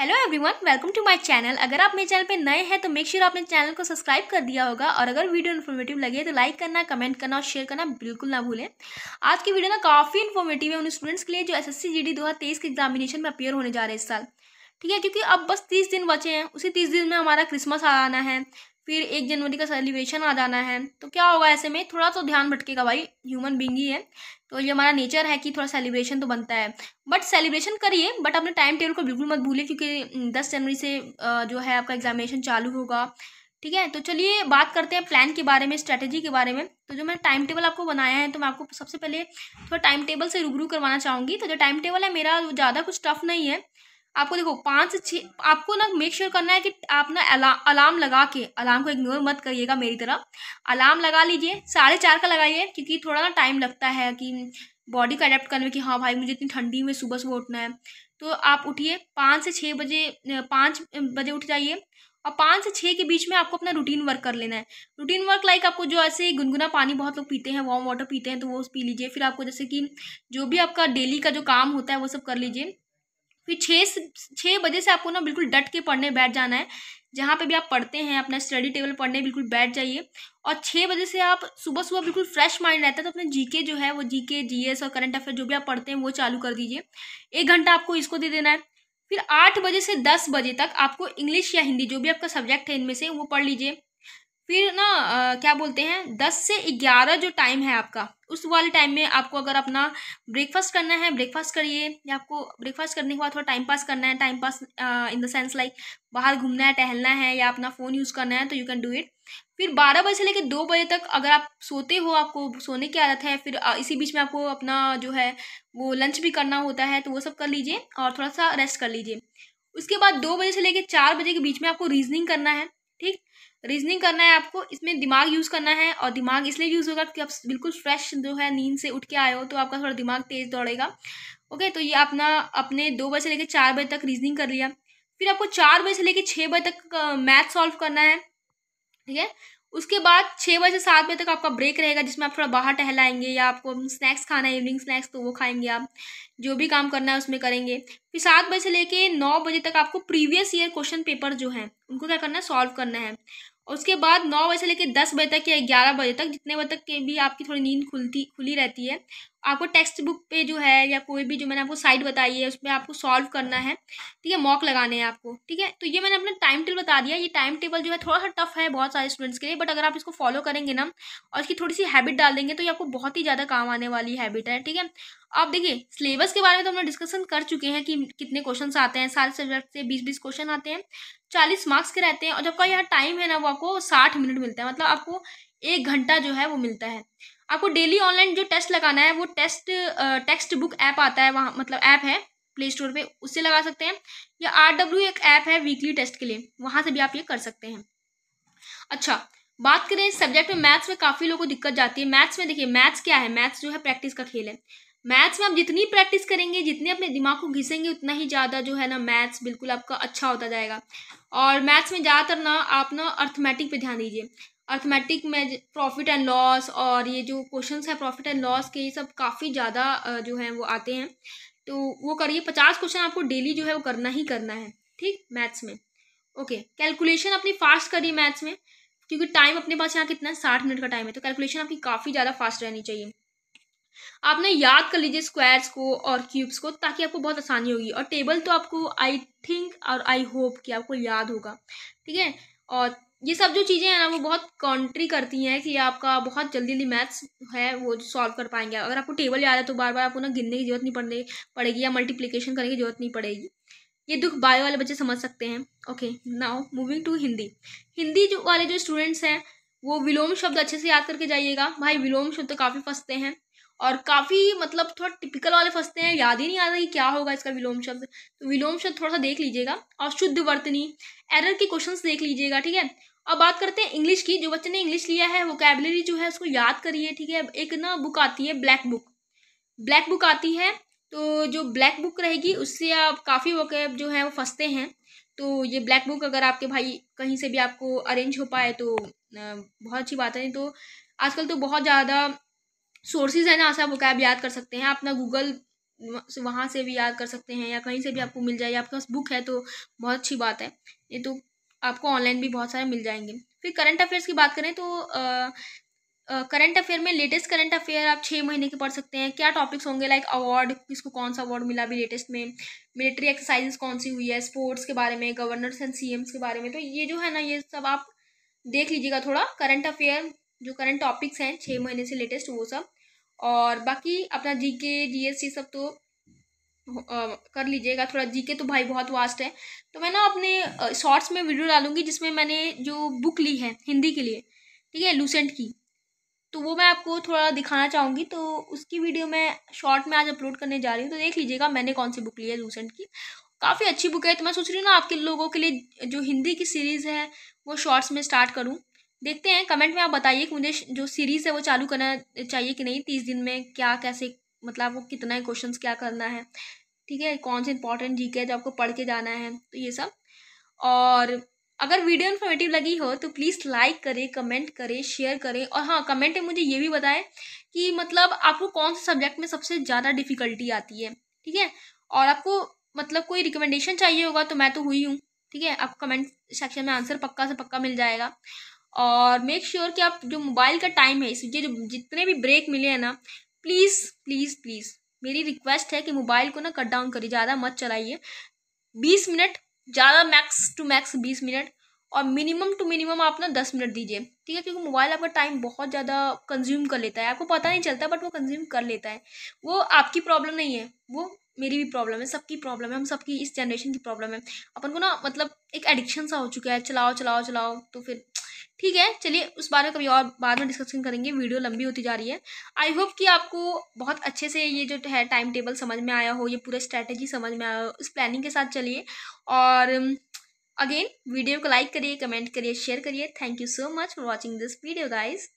hello everyone welcome to my channel अगर आप मेरे चैनल पे नए हैं तो मेक श्योर sure आपने चैनल को सब्सक्राइब कर दिया होगा और अगर वीडियो इन्फॉर्मेटिव लगे तो लाइक करना कमेंट करना और शेयर करना बिल्कुल ना भूलें आज की वीडियो ना काफ़ी इन्फॉर्मेटिव है उन स्टूडेंट्स के लिए जो एस एस सी के एग्जामिनेशन में अपेयर होने जा रहे हैं इस साल ठीक है क्योंकि अब बस तीस दिन बचे हैं उसी तीस दिन में हमारा क्रिसमस आना है फिर एक जनवरी का सेलिब्रेशन आ जाना है तो क्या होगा ऐसे में थोड़ा तो ध्यान भटकेगा भाई ह्यूमन बींग ही है तो ये हमारा नेचर है कि थोड़ा सेलिब्रेशन तो बनता है बट सेलिब्रेशन करिए बट अपने टाइम टेबल को बिल्कुल मत भूलिए क्योंकि हम्म, दस जनवरी से जो है आपका एग्जामिनेशन चालू होगा ठीक है तो चलिए बात करते हैं प्लान के बारे में स्ट्रैटेजी के बारे में तो जो मैंने टाइम टेबल आपको बनाया है तो मैं आपको सबसे पहले थोड़ा टाइम टेबल से रूबरू करवाना चाहूँगी तो जो टाइम टेबल है मेरा ज़्यादा कुछ टफ नहीं है आपको देखो पाँच से छः आपको ना मेक श्योर sure करना है कि आप ना अला, अलार्म लगा के अलार्म को इग्नोर मत करिएगा मेरी तरह अलार्म लगा लीजिए साढ़े चार का लगाइए क्योंकि थोड़ा ना टाइम लगता है कि बॉडी को अडेप्ट करने में कि हाँ भाई मुझे इतनी ठंडी में सुबह सुबह उठना है तो आप उठिए पाँच से छः बजे पाँच बजे उठ जाइए और पाँच से छः के बीच में आपको अपना रूटीन वर्क कर लेना है रूटीन वर्क लाइक आपको जो ऐसे गुनगुना पानी बहुत लोग पीते हैं वार्म वाटर पीते हैं तो वो पी लीजिए फिर आपको जैसे कि जो भी आपका डेली का जो काम होता है वो सब कर लीजिए फिर छः छः बजे से आपको ना बिल्कुल डट के पढ़ने बैठ जाना है जहाँ पे भी आप पढ़ते हैं अपना स्टडी टेबल पढ़ने बिल्कुल बैठ जाइए और छः बजे से आप सुबह सुबह बिल्कुल फ्रेश माइंड रहता है तो अपने जीके जो है वो जीके जीएस और करंट अफेयर जो भी आप पढ़ते हैं वो चालू कर दीजिए एक घंटा आपको इसको दे देना है फिर आठ बजे से दस बजे तक आपको इंग्लिश या हिंदी जो भी आपका सब्जेक्ट है इनमें से वो पढ़ लीजिए फिर ना आ, क्या बोलते हैं दस से ग्यारह जो टाइम है आपका उस वाले टाइम में आपको अगर अपना ब्रेकफास्ट करना है ब्रेकफास्ट करिए या आपको ब्रेकफास्ट करने के बाद थोड़ा टाइम पास करना है time pass in the sense like बाहर घूमना है टहलना है या अपना फ़ोन यूज़ करना है तो यू कैन डू इट फिर बारह बजे से लेकर दो बजे तक अगर आप सोते हो आपको सोने की आदत है फिर इसी बीच में आपको अपना जो है वो लंच भी करना होता है तो वो सब कर लीजिए और थोड़ा सा रेस्ट कर लीजिए उसके बाद दो बजे से लेकर चार बजे के बीच में आपको रीजनिंग करना है ठीक रीजनिंग करना है आपको इसमें दिमाग यूज़ करना है और दिमाग इसलिए यूज़ होगा कि आप बिल्कुल फ्रेश जो है नींद से उठ के आए हो तो आपका थोड़ा दिमाग तेज़ दौड़ेगा ओके तो ये अपना अपने दो बजे से लेकर चार बजे तक रीजनिंग कर लिया फिर आपको चार बजे से लेकर छः बजे तक मैथ सॉल्व करना है ठीक है उसके बाद छः बजे से सात बजे तक आपका ब्रेक रहेगा जिसमें आप थोड़ा बाहर टहलाएंगे या आपको स्नैक्स खाना है इवनिंग स्नैक्स तो वो खाएंगे आप जो भी काम करना है उसमें करेंगे फिर सात बजे से लेके नौ बजे तक आपको प्रीवियस ईयर क्वेश्चन पेपर जो है उनको क्या करना है सॉल्व करना है और उसके बाद नौ बजे से लेकर दस बजे तक या ग्यारह बजे तक जितने बजे तक के भी आपकी थोड़ी नींद खुलती खुली रहती है आपको टेक्स्ट बुक पे जो है या कोई भी जो मैंने आपको साइट बताई है उसमें आपको सॉल्व करना है ठीक है मॉक लगाने हैं आपको ठीक है तो ये मैंने अपना टाइम टेबल बता दिया ये टाइम टेबल जो है थोड़ा सा टफ है बहुत सारे स्टूडेंट्स के लिए बट अगर आप इसको फॉलो करेंगे ना और इसकी थोड़ी सी हैबिट डाल देंगे तो ये आपको बहुत ही ज़्यादा काम आने वाली हैबिट है ठीक है आप देखिए सिलेबस के बारे में तो हमने डिस्कशन कर चुके हैं कि कितने क्वेश्चन आते हैं सारे सब्जेक्ट से बीस बीस क्वेश्चन आते हैं चालीस मार्क्स के रहते हैं और जब का यहाँ टाइम है ना वो आपको साठ मिनट मिलता है मतलब आपको एक घंटा जो है वो मिलता है आपको डेली ऑनलाइन जो टेस्ट लगाना है वो टेस्ट टेक्स्ट बुक ऐप आता है वहाँ मतलब ऐप है प्ले स्टोर पर उससे लगा सकते हैं या आर डब्ल्यू एक ऐप है वीकली टेस्ट के लिए वहाँ से भी आप ये कर सकते हैं अच्छा बात करें इस सब्जेक्ट में मैथ्स में काफ़ी लोगों को दिक्कत जाती है मैथ्स में देखिए मैथ्स क्या है मैथ्स जो है प्रैक्टिस का खेल है मैथ्स में आप जितनी प्रैक्टिस करेंगे जितने अपने दिमाग को घिसेंगे उतना ही ज़्यादा जो है ना मैथ्स बिल्कुल आपका अच्छा होता जाएगा और मैथ्स में ज़्यादातर ना आप ना अर्थमेटिक पे ध्यान दीजिए अर्थमेटिक में प्रॉफिट एंड लॉस और ये जो क्वेश्चन है प्रॉफिट एंड लॉस के ये सब काफ़ी ज़्यादा जो है वो आते हैं तो वो करिए पचास क्वेश्चन आपको डेली जो है वो करना ही करना है ठीक मैथ्स में ओके कैलकुलेशन अपनी फास्ट करिए मैथ्स में क्योंकि टाइम अपने पास यहाँ कितना है साठ मिनट का टाइम है तो कैलकुलेशन आपकी काफ़ी ज़्यादा फास्ट रहनी चाहिए आपने याद कर लीजिए स्क्वायर्स को और क्यूब्स को ताकि आपको बहुत आसानी होगी और टेबल तो आपको आई थिंक और आई होप कि आपको याद होगा ठीक है और ये सब जो चीज़ें हैं ना वो बहुत कॉन्ट्री करती हैं कि आपका बहुत जल्दी जल्दी मैथ्स है वो सॉल्व कर पाएंगे अगर आपको टेबल याद है तो बार बार आपको ना गिनने की जरूरत नहीं पड़ने पड़ेगी या मल्टीप्लिकेशन करने की जरूरत नहीं पड़ेगी ये दुख बायो वाले बच्चे समझ सकते हैं okay now moving to Hindi Hindi जो वाले जो स्टूडेंट्स हैं वो विलोम शब्द अच्छे से याद करके जाइएगा भाई विलोम शब्द तो काफ़ी फंसते हैं और काफ़ी मतलब थोड़ा टिपिकल वाले फंसते हैं याद ही नहीं आता कि क्या होगा इसका विलोम शब्द तो विलोम शब्द थोड़ा सा देख लीजिएगा और शुद्ध वर्तनी एरर के क्वेश्चंस देख लीजिएगा ठीक है अब बात करते हैं इंग्लिश की जो बच्चे ने इंग्लिश लिया है वोकेबलरी जो है उसको याद करिए ठीक है एक ना बुक आती है ब्लैक बुक ब्लैक बुक आती है तो जो ब्लैक बुक रहेगी उससे आप काफ़ी वोकेब जो है वो फंसते हैं तो ये ब्लैक बुक अगर आपके भाई कहीं से भी आपको अरेंज हो पाए तो बहुत अच्छी बात है तो आजकल तो बहुत ज़्यादा सोर्सेज है ना ऐसा वोकैब याद कर सकते हैं अपना गूगल वहाँ से भी याद कर सकते हैं या कहीं से भी आपको मिल जाए आपके पास बुक है तो बहुत अच्छी बात है ये तो आपको ऑनलाइन भी बहुत सारे मिल जाएंगे फिर करंट अफेयर्स की बात करें तो करंट अफेयर में लेटेस्ट करंट अफेयर आप छः महीने के पढ़ सकते हैं क्या टॉपिक्स होंगे लाइक अवार्ड किसको कौन सा अवार्ड मिला अभी लेटेस्ट में मिलिट्री एक्सरसाइजेस कौन सी हुई है स्पोर्ट्स के बारे में गवर्नर्स एंड सी के बारे में तो ये जो है ना ये सब आप देख लीजिएगा थोड़ा करंट अफेयर जो करंट टॉपिक्स हैं छः महीने से लेटेस्ट वो सब और बाकी अपना जी के जी एस सब तो कर लीजिएगा थोड़ा जीके तो भाई बहुत वास्ट है तो मैं ना अपने शॉर्ट्स में वीडियो डालूंगी जिसमें मैंने जो बुक ली है हिंदी के लिए ठीक है लूसेंट की तो वो मैं आपको थोड़ा दिखाना चाहूँगी तो उसकी वीडियो मैं शॉर्ट में आज अपलोड करने जा रही हूँ तो देख लीजिएगा मैंने कौन सी बुक ली है लूसेंट की काफ़ी अच्छी बुक है तो मैं सोच रही हूँ ना आपके लोगों के लिए जो हिंदी की सीरीज़ है वो शॉर्ट्स में स्टार्ट करूँ देखते हैं कमेंट में आप बताइए कि मुझे जो सीरीज़ है वो चालू करना चाहिए कि नहीं तीस दिन में क्या कैसे मतलब आपको कितना क्वेश्चन क्या करना है ठीक है कौन से इंपॉर्टेंट जी है जो आपको पढ़ के जाना है तो ये सब और अगर वीडियो इन्फॉर्मेटिव लगी हो तो प्लीज़ लाइक करें कमेंट करें शेयर करें और हाँ कमेंट में मुझे ये भी बताएं कि मतलब आपको कौन से सब्जेक्ट में सबसे ज़्यादा डिफ़िकल्टी आती है ठीक है और आपको मतलब कोई रिकमेंडेशन चाहिए होगा तो मैं तो हुई हूँ ठीक है आपको कमेंट सेक्शन में आंसर पक्का से पक्का मिल जाएगा और मेक श्योर sure कि आप जो मोबाइल का टाइम है इस जो जितने भी ब्रेक मिले हैं ना प्लीज़ प्लीज़ प्लीज़ मेरी रिक्वेस्ट है कि मोबाइल को ना कट डाउन करिए ज़्यादा मत चलाइए बीस मिनट ज़्यादा मैक्स टू मैक्स बीस मिनट और मिनिमम टू मिनिमम आप ना दस मिनट दीजिए ठीक है क्योंकि मोबाइल आपका टाइम बहुत ज़्यादा कंज्यूम कर लेता है आपको पता नहीं चलता बट वो कंज्यूम कर लेता है वो आपकी प्रॉब्लम नहीं है वो मेरी भी प्रॉब्लम है सबकी प्रॉब्लम है हम सबकी इस जनरेशन की प्रॉब्लम है अपन को ना मतलब एक एडिक्शन सा हो चुका है चलाओ चलाओ चलाओ तो फिर ठीक है चलिए उस बारे में कभी और बाद में डिस्कशन करेंगे वीडियो लंबी होती जा रही है आई होप कि आपको बहुत अच्छे से ये जो है टाइम टेबल समझ में आया हो ये पूरा स्ट्रैटेजी समझ में आया हो इस प्लानिंग के साथ चलिए और अगेन um, वीडियो को लाइक करिए कमेंट करिए शेयर करिए thank you so much for watching this video guys